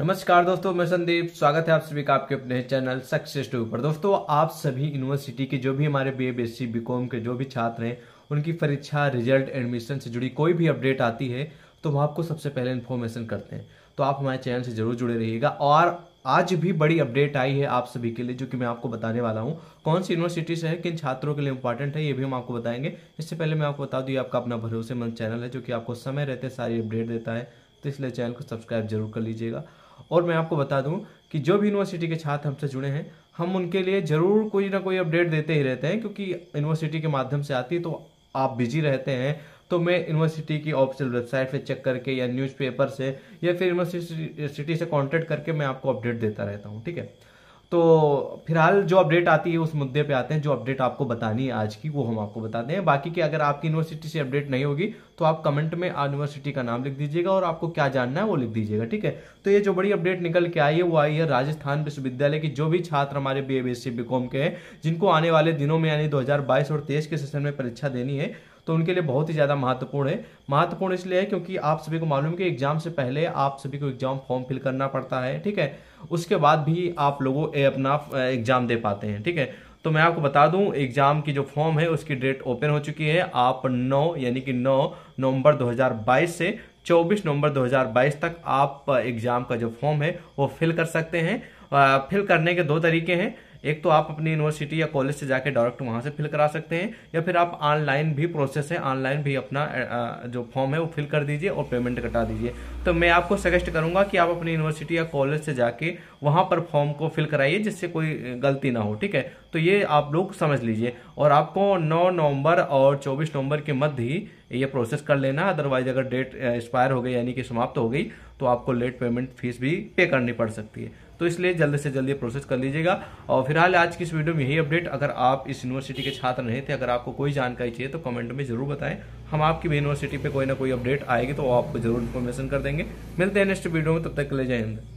नमस्कार दोस्तों मैं संदीप स्वागत है आप सभी का आपके अपने चैनल सक्सेस टू पर दोस्तों आप सभी यूनिवर्सिटी के जो भी हमारे बी ए बी एस के जो भी छात्र हैं उनकी परीक्षा रिजल्ट एडमिशन से जुड़ी कोई भी अपडेट आती है तो वो आपको सबसे पहले इन्फॉर्मेशन करते हैं तो आप हमारे चैनल से जरूर जुड़े रहिएगा और आज भी बड़ी अपडेट आई है आप सभी के लिए जो कि मैं आपको बताने वाला हूँ कौन सी यूनिवर्सिटीज़ है किन छात्रों के लिए इंपॉर्टेंट है ये भी हम आपको बताएंगे इससे पहले मैं आपको बता दूँ ये आपका अपना भरोसेमंद चैनल है जो कि आपको समय रहते सारी अपडेट देता है तो इसलिए चैनल को सब्सक्राइब जरूर कर लीजिएगा और मैं आपको बता दूं कि जो भी यूनिवर्सिटी के छात्र हमसे जुड़े हैं हम उनके लिए ज़रूर कोई ना कोई अपडेट देते ही रहते हैं क्योंकि यूनिवर्सिटी के माध्यम से आती तो आप बिजी रहते हैं तो मैं यूनिवर्सिटी की ऑफिशियल वेबसाइट पे चेक करके या न्यूज़पेपर से या फिर यूनिवर्सिटी से कॉन्टैक्ट करके मैं आपको अपडेट देता रहता हूँ ठीक है तो फिलहाल जो अपडेट आती है उस मुद्दे पे आते हैं जो अपडेट आपको बतानी है आज की वो हम आपको बताते हैं बाकी की अगर आपकी यूनिवर्सिटी से अपडेट नहीं होगी तो आप कमेंट में यूनिवर्सिटी का नाम लिख दीजिएगा और आपको क्या जानना है वो लिख दीजिएगा ठीक है तो ये जो बड़ी अपडेट निकल के आई है वो आई है राजस्थान विश्वविद्यालय की जो भी छात्र हमारे बी ए बी के हैं जिनको आने वाले दिनों में यानी दो और तेईस के सेशन में परीक्षा देनी है तो उनके लिए बहुत ही ज़्यादा महत्वपूर्ण है महत्वपूर्ण इसलिए है क्योंकि आप सभी को मालूम कि एग्जाम से पहले आप सभी को एग्जाम फॉर्म फिल करना पड़ता है ठीक है उसके बाद भी आप लोगों अपना एग्जाम दे पाते हैं ठीक है तो मैं आपको बता दूं एग्जाम की जो फॉर्म है उसकी डेट ओपन हो चुकी है आप 9 यानी कि 9 नवंबर 2022 से 24 नवंबर 2022 तक आप एग्जाम का जो फॉर्म है वो फिल कर सकते हैं फिल करने के दो तरीके हैं एक तो आप अपनी यूनिवर्सिटी या कॉलेज से जाके डायरेक्ट वहाँ से फिल करा सकते हैं या फिर आप ऑनलाइन भी प्रोसेस है ऑनलाइन भी अपना जो फॉर्म है वो फिल कर दीजिए और पेमेंट कटा दीजिए तो मैं आपको सजेस्ट करूँगा कि आप अपनी यूनिवर्सिटी या कॉलेज से जाके वहाँ पर फॉर्म को फिल कराइए जिससे कोई गलती ना हो ठीक है तो ये आप लोग समझ लीजिए और आपको नौ नवम्बर और चौबीस नवम्बर के मध्य ही ये प्रोसेस कर लेना अदरवाइज अगर डेट एक्सपायर हो गई यानी कि समाप्त हो गई तो आपको लेट पेमेंट फीस भी पे करनी पड़ सकती है तो इसलिए जल्द से जल्द ये प्रोसेस कर लीजिएगा और फिलहाल आज की इस वीडियो में यही अपडेट अगर आप इस यूनिवर्सिटी के छात्र नहीं थे अगर आपको कोई जानकारी चाहिए तो कमेंट में जरूर बताएं हम आपकी भी यूनिवर्सिटी पे कोई ना कोई अपडेट आएगी तो आपको जरूर इन्फॉर्मेशन कर देंगे मिलते हैं नेक्स्ट वीडियो में तब तक ले जाए